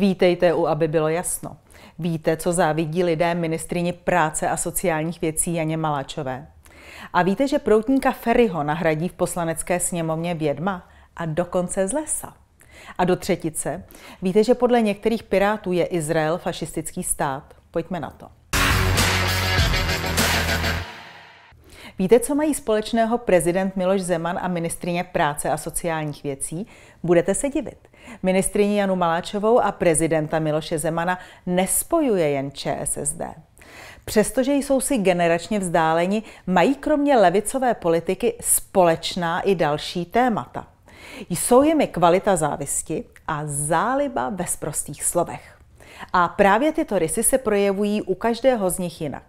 Vítejte u, aby bylo jasno. Víte, co závidí lidé ministrině práce a sociálních věcí Janě Maláčové. A víte, že proutníka Ferryho nahradí v poslanecké sněmovně vědma a dokonce z lesa. A do třetice, víte, že podle některých pirátů je Izrael fašistický stát. Pojďme na to. Víte, co mají společného prezident Miloš Zeman a ministrině práce a sociálních věcí? Budete se divit. Ministriní Janu Maláčovou a prezidenta Miloše Zemana nespojuje jen ČSSD. Přestože jsou si generačně vzdáleni, mají kromě levicové politiky společná i další témata. Jsou jimi kvalita závisti a záliba ve sprostých slovech. A právě tyto rysy se projevují u každého z nich jinak.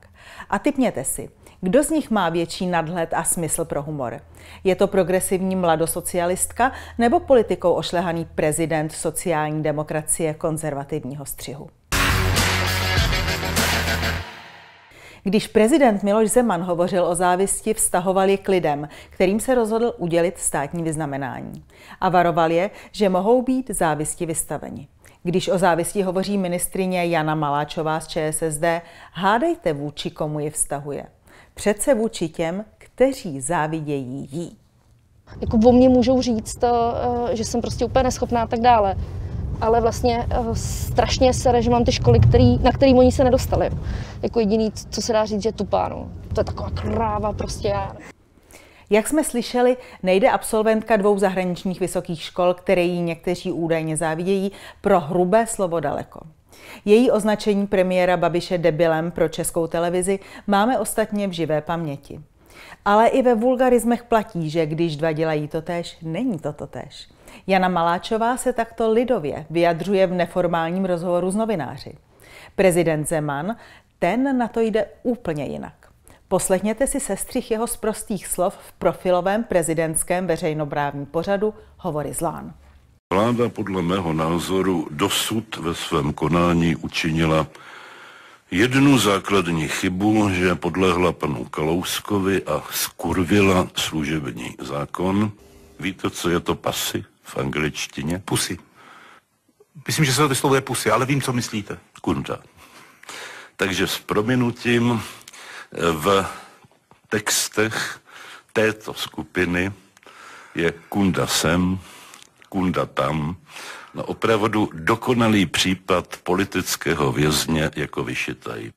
A typněte si, kdo z nich má větší nadhled a smysl pro humor? Je to progresivní mladosocialistka nebo politikou ošlehaný prezident sociální demokracie konzervativního střihu? Když prezident Miloš Zeman hovořil o závisti, vztahoval je k lidem, kterým se rozhodl udělit státní vyznamenání. A varoval je, že mohou být závisti vystaveni. Když o závisti hovoří ministrině Jana Maláčová z ČSSD, hádejte vůči komu ji vztahuje. Přece vůči těm, kteří závidějí jí. Jako o mně můžou říct, eh, eh, že jsem prostě úplně neschopná a tak dále. Ale vlastně eh, strašně se, že mám ty školy, který, na kterým oni se nedostali. Jako jediný, co se dá říct, že tupá. No. To je taková kráva prostě. Jak jsme slyšeli, nejde absolventka dvou zahraničních vysokých škol, které jí někteří údajně závidějí, pro hrubé slovo daleko. Její označení premiéra Babiše debilem pro českou televizi máme ostatně v živé paměti. Ale i ve vulgarismech platí, že když dva dělají to tež, není to to tež. Jana Maláčová se takto lidově vyjadřuje v neformálním rozhovoru s novináři. Prezident Zeman, ten na to jde úplně jinak. Poslechněte si sestřih jeho prostých slov v profilovém prezidentském veřejnoprávním pořadu Hovory z Lán. Vláda podle mého názoru dosud ve svém konání učinila jednu základní chybu, že podlehla panu Kalouskovi a skurvila služební zákon. Víte, co je to pasy v angličtině? Pusy. Myslím, že se to vyslovuje pusy, ale vím, co myslíte. Kunda. Takže s prominutím v textech této skupiny je kunda sem, Kunda tam na opravdu dokonalý případ politického vězně jako vyšitají.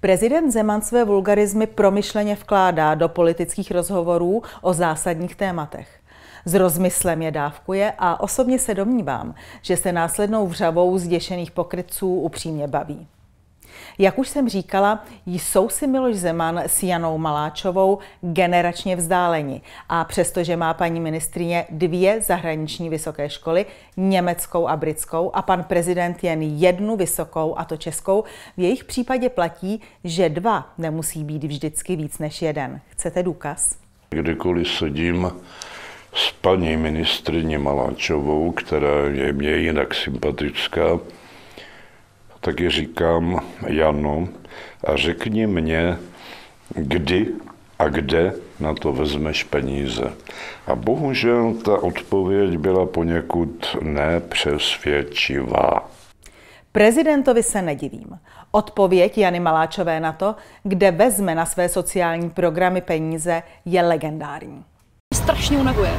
Prezident Zeman své vulgarizmy promyšleně vkládá do politických rozhovorů o zásadních tématech. S rozmyslem je dávkuje a osobně se domnívám, že se následnou vřavou zděšených pokrytců upřímně baví. Jak už jsem říkala, jsou si Miloš Zeman s Janou Maláčovou generačně vzdáleni. A přestože má paní ministrině dvě zahraniční vysoké školy, německou a britskou, a pan prezident jen jednu vysokou, a to českou, v jejich případě platí, že dva nemusí být vždycky víc než jeden. Chcete důkaz? Kdykoliv sedím s paní ministrině Maláčovou, která je mě jinak sympatická, tak je říkám Janu a řekni mě, kdy a kde na to vezmeš peníze. A bohužel ta odpověď byla poněkud nepřesvědčivá. Prezidentovi se nedivím. Odpověď Jany Maláčové na to, kde vezme na své sociální programy peníze, je legendární. Strašně unavuje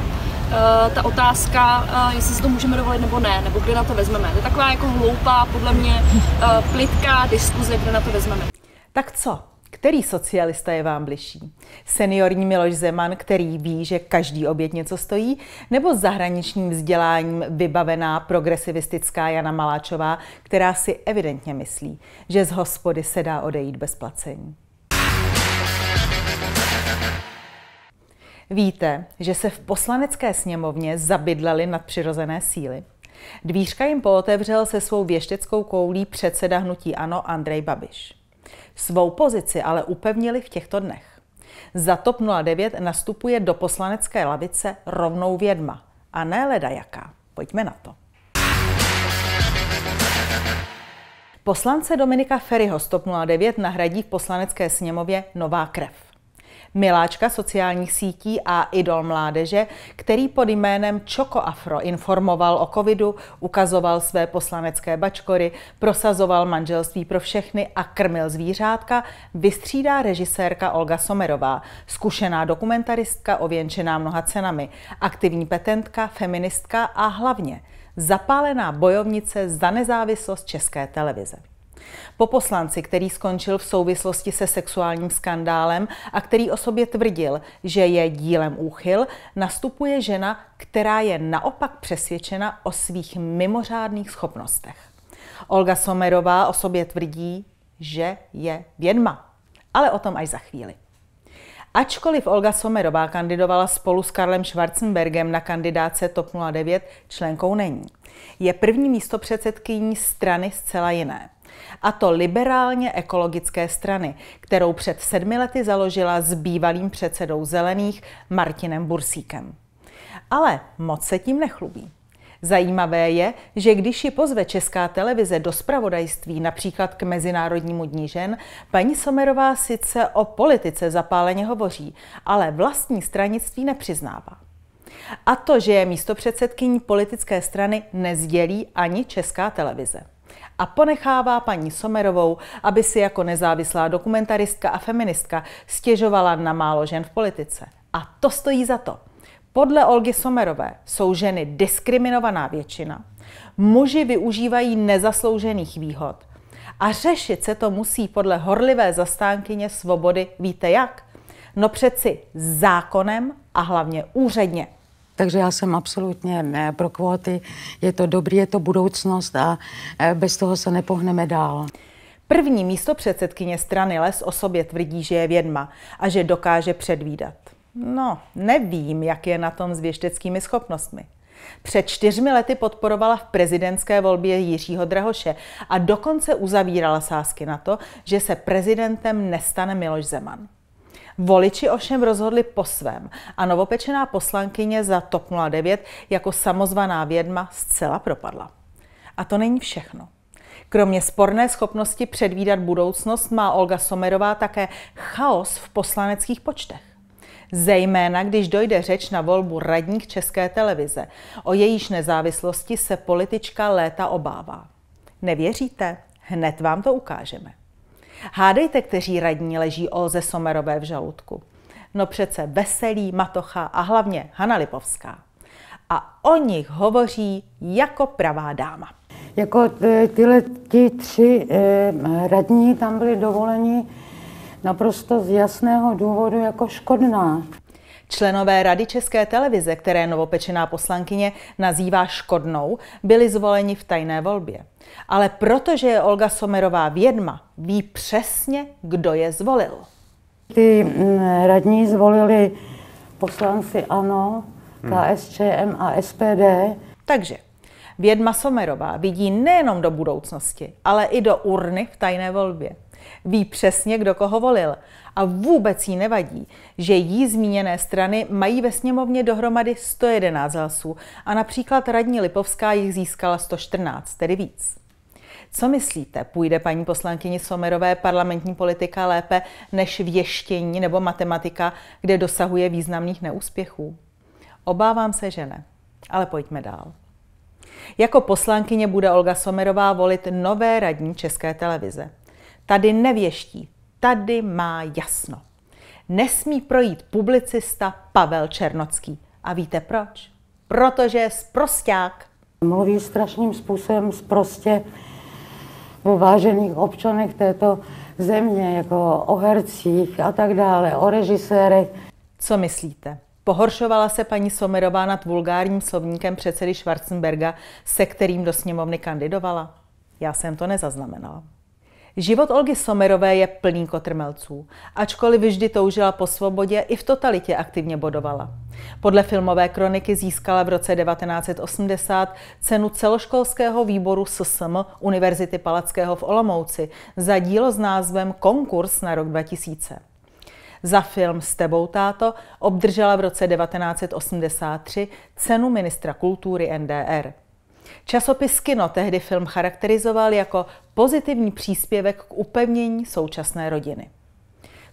Eh, ta otázka, eh, jestli si to můžeme dovolit nebo ne, nebo kde na to vezmeme. To je taková jako hloupá, podle mě eh, plitká diskuze, kde na to vezmeme. Tak co? Který socialista je vám bližší? Seniorní Miloš Zeman, který ví, že každý oběd něco stojí, nebo zahraničním vzděláním vybavená progresivistická Jana Maláčová, která si evidentně myslí, že z hospody se dá odejít bez placení? Víte, že se v poslanecké sněmovně nad nadpřirozené síly? Dvířka jim pootevřel se svou věšteckou koulí předseda hnutí ANO Andrej Babiš. Svou pozici ale upevnili v těchto dnech. Za TOP 09 nastupuje do poslanecké lavice rovnou vědma. A ne ledajaká. Pojďme na to. Poslance Dominika Ferryho z TOP 09 nahradí v poslanecké sněmově nová krev miláčka sociálních sítí a idol mládeže, který pod jménem Čoko Afro informoval o covidu, ukazoval své poslanecké bačkory, prosazoval manželství pro všechny a krmil zvířátka, vystřídá režisérka Olga Somerová, zkušená dokumentaristka ověnčená mnoha cenami, aktivní petentka, feministka a hlavně zapálená bojovnice za nezávislost České televize. Po poslanci, který skončil v souvislosti se sexuálním skandálem a který o sobě tvrdil, že je dílem úchyl, nastupuje žena, která je naopak přesvědčena o svých mimořádných schopnostech. Olga Somerová o sobě tvrdí, že je vědma. Ale o tom až za chvíli. Ačkoliv Olga Somerová kandidovala spolu s Karlem Schwarzenbergem na kandidáce TOP 09, členkou není. Je první místo předsedkyní strany zcela jiné. A to liberálně ekologické strany, kterou před sedmi lety založila s bývalým předsedou Zelených Martinem Bursíkem. Ale moc se tím nechlubí. Zajímavé je, že když ji pozve Česká televize do spravodajství, například k Mezinárodnímu dní žen, paní Somerová sice o politice zapáleně hovoří, ale vlastní stranictví nepřiznává. A to, že je místo předsedkyní politické strany, nezdělí ani Česká televize. A ponechává paní Somerovou, aby si jako nezávislá dokumentaristka a feministka stěžovala na málo žen v politice. A to stojí za to. Podle Olgy Somerové jsou ženy diskriminovaná většina, muži využívají nezasloužených výhod a řešit se to musí podle horlivé zastánkyně svobody víte jak? No přeci zákonem a hlavně úředně. Takže já jsem absolutně ne eh, pro kvóty. Je to dobrý, je to budoucnost a eh, bez toho se nepohneme dál. První místo předsedkyně strany Les o sobě tvrdí, že je vědma a že dokáže předvídat. No, nevím, jak je na tom s věšteckými schopnostmi. Před čtyřmi lety podporovala v prezidentské volbě Jiřího Drahoše a dokonce uzavírala sázky na to, že se prezidentem nestane Miloš Zeman. Voliči ovšem rozhodli po svém a novopečená poslankyně za TOP 09 jako samozvaná vědma zcela propadla. A to není všechno. Kromě sporné schopnosti předvídat budoucnost má Olga Somerová také chaos v poslaneckých počtech zejména když dojde řeč na volbu radních České televize. O jejíž nezávislosti se politička léta obává. Nevěříte? Hned vám to ukážeme. Hádejte, kteří radní leží Olze Somerové v žaludku. No přece Veselý, Matocha a hlavně Hanna Lipovská. A o nich hovoří jako pravá dáma. Jako e, tyhle ti tři e, radní tam byli dovoleni naprosto z jasného důvodu jako škodná. Členové Rady České televize, které novopečená poslankyně nazývá škodnou, byli zvoleni v tajné volbě. Ale protože je Olga Somerová vědma, ví přesně, kdo je zvolil. Ty mm, radní zvolili poslanci ANO, hmm. KSČM a SPD. Takže vědma Somerová vidí nejenom do budoucnosti, ale i do urny v tajné volbě. Ví přesně, kdo koho volil a vůbec jí nevadí, že jí zmíněné strany mají ve sněmovně dohromady 111 hlasů a například radní Lipovská jich získala 114, tedy víc. Co myslíte, půjde paní poslankyni Somerové parlamentní politika lépe než věštění nebo matematika, kde dosahuje významných neúspěchů? Obávám se, že ne. Ale pojďme dál. Jako poslankyně bude Olga Somerová volit nové radní České televize. Tady nevěští, tady má jasno. Nesmí projít publicista Pavel Černocký. A víte proč? Protože je sprosták. Mluví strašným způsobem prostě o vážených občanech této země, jako o hercích a tak dále, o režisérech. Co myslíte? Pohoršovala se paní Somerová nad vulgárním slovníkem předsedy Schwarzenberga, se kterým do sněmovny kandidovala? Já jsem to nezaznamenala. Život Olgy Somerové je plný kotrmelců. Ačkoliv vždy toužila po svobodě, i v totalitě aktivně bodovala. Podle filmové kroniky získala v roce 1980 cenu celoškolského výboru SSM Univerzity Palackého v Olomouci za dílo s názvem Konkurs na rok 2000. Za film S tebou, táto, obdržela v roce 1983 cenu ministra kultury NDR. Časopis Kino tehdy film charakterizoval jako pozitivní příspěvek k upevnění současné rodiny.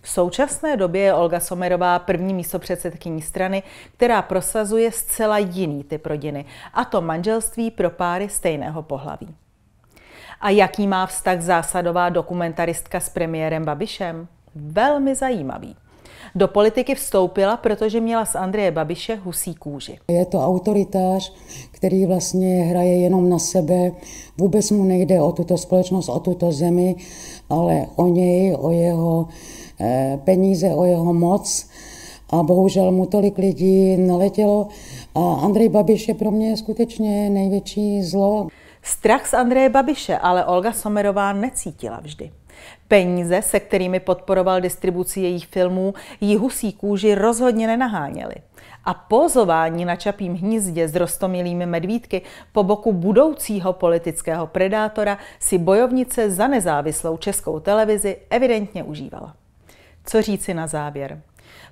V současné době je Olga Somerová první místopředsedkyní strany, která prosazuje zcela jiný typ rodiny, a to manželství pro páry stejného pohlaví. A jaký má vztah zásadová dokumentaristka s premiérem Babišem? Velmi zajímavý. Do politiky vstoupila, protože měla z Andreje Babiše husí kůži. Je to autoritář, který vlastně hraje jenom na sebe. Vůbec mu nejde o tuto společnost, o tuto zemi, ale o něj, o jeho eh, peníze, o jeho moc a bohužel mu tolik lidí naletělo. A Andrej Babiš je pro mě skutečně největší zlo. Strach z Andreje Babiše ale Olga Somerová necítila vždy. Peníze, se kterými podporoval distribuci jejich filmů, ji husí kůži rozhodně nenaháněly. A pozování na Čapím hnízdě s rostomilými medvídky po boku budoucího politického predátora si bojovnice za nezávislou českou televizi evidentně užívala. Co říci na závěr?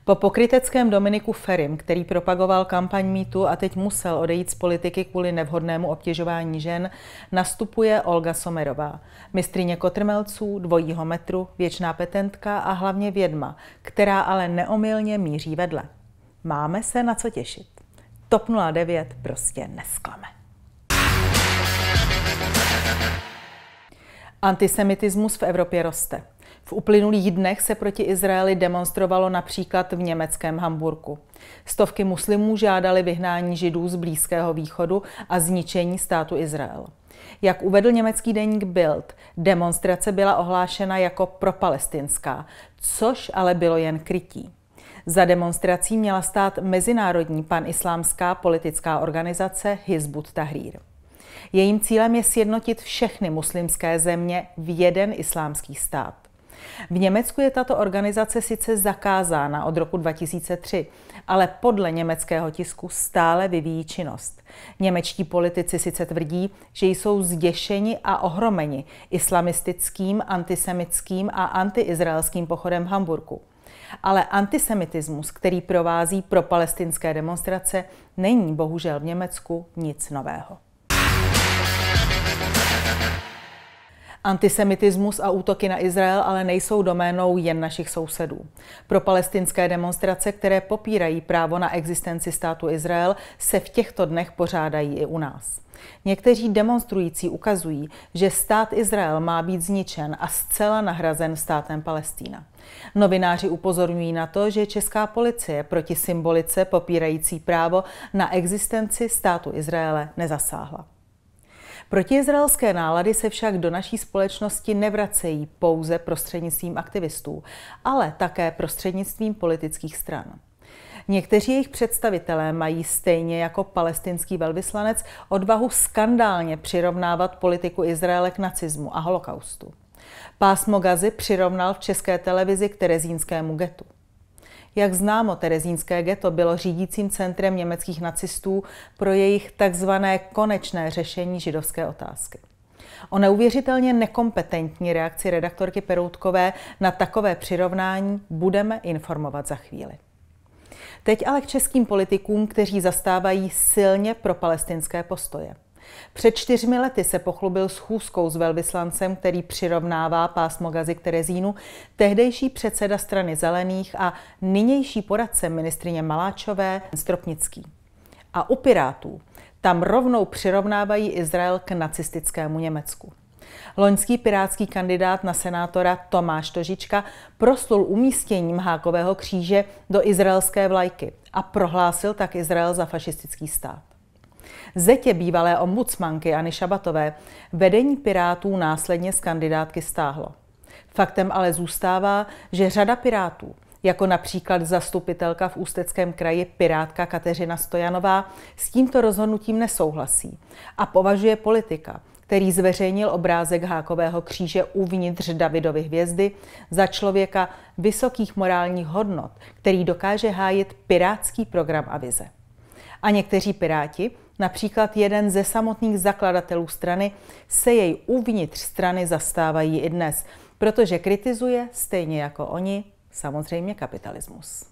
Po pokryteckém Dominiku Ferim, který propagoval kampaň mítu a teď musel odejít z politiky kvůli nevhodnému obtěžování žen, nastupuje Olga Somerová. Mistrině kotrmelců, dvojího metru, věčná petentka a hlavně vědma, která ale neomylně míří vedle. Máme se na co těšit. TOP 09 prostě nesklame. Antisemitismus v Evropě roste. V uplynulých dnech se proti Izraeli demonstrovalo například v německém Hamburku. Stovky muslimů žádali vyhnání židů z Blízkého východu a zničení státu Izrael. Jak uvedl německý deník Bild, demonstrace byla ohlášena jako propalestinská, což ale bylo jen krytí. Za demonstrací měla stát mezinárodní panislámská politická organizace Hizbut Tahrir. Jejím cílem je sjednotit všechny muslimské země v jeden islámský stát. V Německu je tato organizace sice zakázána od roku 2003, ale podle německého tisku stále vyvíjí činnost. Němečtí politici sice tvrdí, že jsou zděšeni a ohromeni islamistickým, antisemickým a antiizraelským pochodem v Hamburku. Ale antisemitismus, který provází pro palestinské demonstrace, není bohužel v Německu nic nového. Antisemitismus a útoky na Izrael ale nejsou doménou jen našich sousedů. Pro palestinské demonstrace, které popírají právo na existenci státu Izrael, se v těchto dnech pořádají i u nás. Někteří demonstrující ukazují, že stát Izrael má být zničen a zcela nahrazen státem Palestína. Novináři upozorňují na to, že česká policie proti symbolice popírající právo na existenci státu Izraele nezasáhla. Protiizraelské nálady se však do naší společnosti nevracejí pouze prostřednictvím aktivistů, ale také prostřednictvím politických stran. Někteří jejich představitelé mají stejně jako palestinský velvyslanec odvahu skandálně přirovnávat politiku Izraele k nacismu a holokaustu. Pásmo Gazy přirovnal v české televizi k terezínskému getu. Jak známo, terezínské ghetto bylo řídícím centrem německých nacistů pro jejich takzvané konečné řešení židovské otázky. O neuvěřitelně nekompetentní reakci redaktorky Peroutkové na takové přirovnání budeme informovat za chvíli. Teď ale k českým politikům, kteří zastávají silně pro palestinské postoje. Před čtyřmi lety se pochlubil schůzkou s velvyslancem, který přirovnává pásmo gazy k Terezínu, tehdejší předseda strany zelených a nynější poradce ministrině Maláčové Stropnický. A u Pirátů tam rovnou přirovnávají Izrael k nacistickému Německu. Loňský pirátský kandidát na senátora Tomáš Tožička proslul umístěním hákového kříže do izraelské vlajky a prohlásil tak Izrael za fašistický stát. Zetě bývalé ombudsmanky Ani Šabatové vedení Pirátů následně z kandidátky stáhlo. Faktem ale zůstává, že řada Pirátů, jako například zastupitelka v Ústeckém kraji Pirátka Kateřina Stojanová, s tímto rozhodnutím nesouhlasí a považuje politika, který zveřejnil obrázek hákového kříže uvnitř Davidovy hvězdy, za člověka vysokých morálních hodnot, který dokáže hájit pirátský program a vize. A někteří piráti, Například jeden ze samotných zakladatelů strany se jej uvnitř strany zastávají i dnes, protože kritizuje, stejně jako oni, samozřejmě kapitalismus.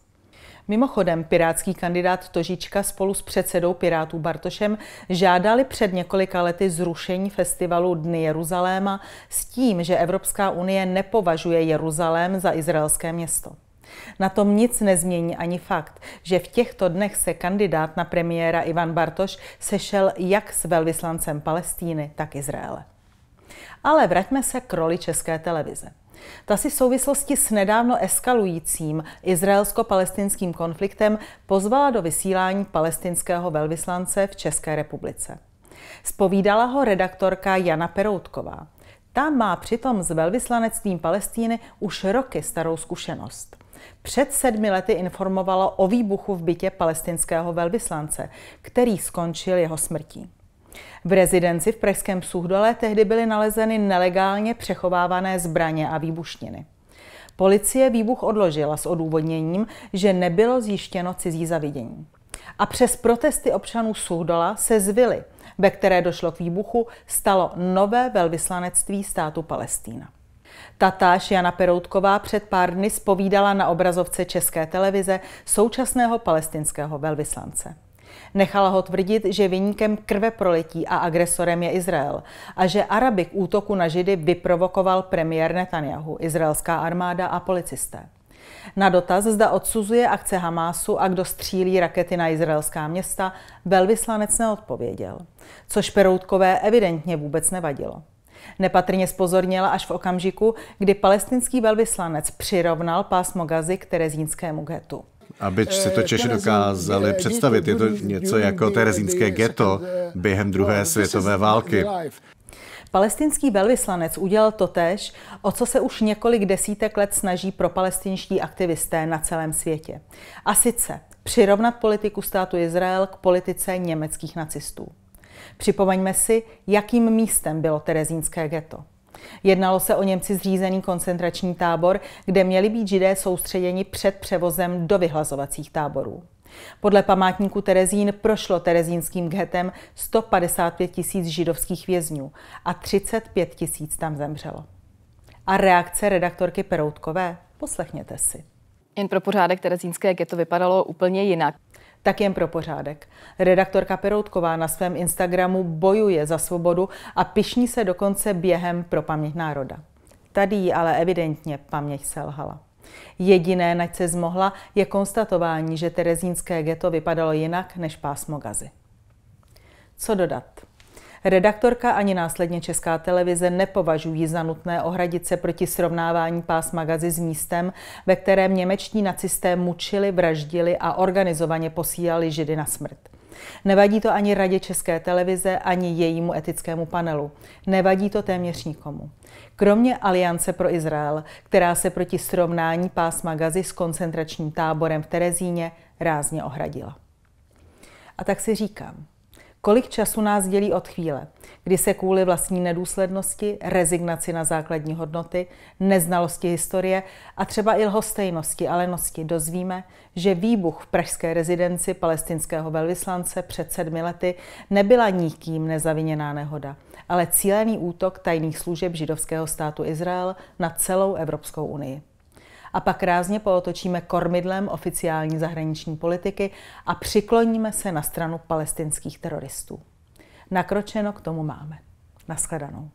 Mimochodem, pirátský kandidát Tožička spolu s předsedou Pirátů Bartošem žádali před několika lety zrušení festivalu Dny Jeruzaléma s tím, že Evropská unie nepovažuje Jeruzalém za izraelské město. Na tom nic nezmění ani fakt, že v těchto dnech se kandidát na premiéra Ivan Bartoš sešel jak s velvyslancem Palestíny, tak Izraele. Ale vraťme se k roli české televize. Ta si v souvislosti s nedávno eskalujícím izraelsko-palestinským konfliktem pozvala do vysílání palestinského velvyslance v České republice. Spovídala ho redaktorka Jana Peroutková. Ta má přitom s velvyslanectvím Palestíny už roky starou zkušenost před sedmi lety informovalo o výbuchu v bytě palestinského velvyslance, který skončil jeho smrtí. V rezidenci v Pražském Suhdole tehdy byly nalezeny nelegálně přechovávané zbraně a výbušniny. Policie výbuch odložila s odůvodněním, že nebylo zjištěno cizí zavidění. A přes protesty občanů Suhdola se zvily, ve které došlo k výbuchu, stalo nové velvyslanectví státu Palestína. Tatáž Jana Peroutková před pár dny spovídala na obrazovce České televize současného palestinského velvyslance. Nechala ho tvrdit, že vyníkem krve proletí a agresorem je Izrael a že Araby k útoku na Židy vyprovokoval premiér Netanyahu, izraelská armáda a policisté. Na dotaz, zda odsuzuje akce Hamásu a kdo střílí rakety na izraelská města, velvyslanec neodpověděl, což Peroutkové evidentně vůbec nevadilo. Nepatrně spozornila až v okamžiku, kdy palestinský velvyslanec přirovnal pásmo Gazy k terezínskému getu. Aby se to eh, Češi dokázali eh, představit, je to něco jako terezínské geto eh, během no, druhé světové války. Palestinský velvyslanec udělal to tež, o co se už několik desítek let snaží pro palestinští aktivisté na celém světě. A sice přirovnat politiku státu Izrael k politice německých nacistů. Připomeňme si, jakým místem bylo Terezínské ghetto. Jednalo se o Němci zřízený koncentrační tábor, kde měli být židé soustředěni před převozem do vyhlazovacích táborů. Podle památníku Terezín prošlo terezínským ghetem 155 tisíc židovských vězňů a 35 tisíc tam zemřelo. A reakce redaktorky Peroutkové poslechněte si. Jen pro pořádek terezínské ghetto vypadalo úplně jinak. Tak jen pro pořádek. Redaktorka Peroutková na svém Instagramu bojuje za svobodu a pišní se dokonce během pro paměť národa. Tady jí ale evidentně paměť selhala. Jediné, nač se zmohla, je konstatování, že terezínské geto vypadalo jinak než pásmo gazy. Co dodat? Redaktorka ani následně Česká televize nepovažují za nutné ohradit se proti srovnávání pásma Gazy s místem, ve kterém němečtí nacisté mučili, vraždili a organizovaně posílali židy na smrt. Nevadí to ani Radě České televize, ani jejímu etickému panelu. Nevadí to téměř nikomu. Kromě Aliance pro Izrael, která se proti srovnání pásma Gazy s koncentračním táborem v Terezíně rázně ohradila. A tak si říkám, Kolik času nás dělí od chvíle, kdy se kvůli vlastní nedůslednosti, rezignaci na základní hodnoty, neznalosti historie a třeba i lhostejnosti a lenosti dozvíme, že výbuch v pražské rezidenci palestinského velvyslance před sedmi lety nebyla nikým nezaviněná nehoda, ale cílený útok tajných služeb židovského státu Izrael na celou Evropskou unii a pak rázně pootočíme kormidlem oficiální zahraniční politiky a přikloníme se na stranu palestinských teroristů. Nakročeno k tomu máme. Naschledanou.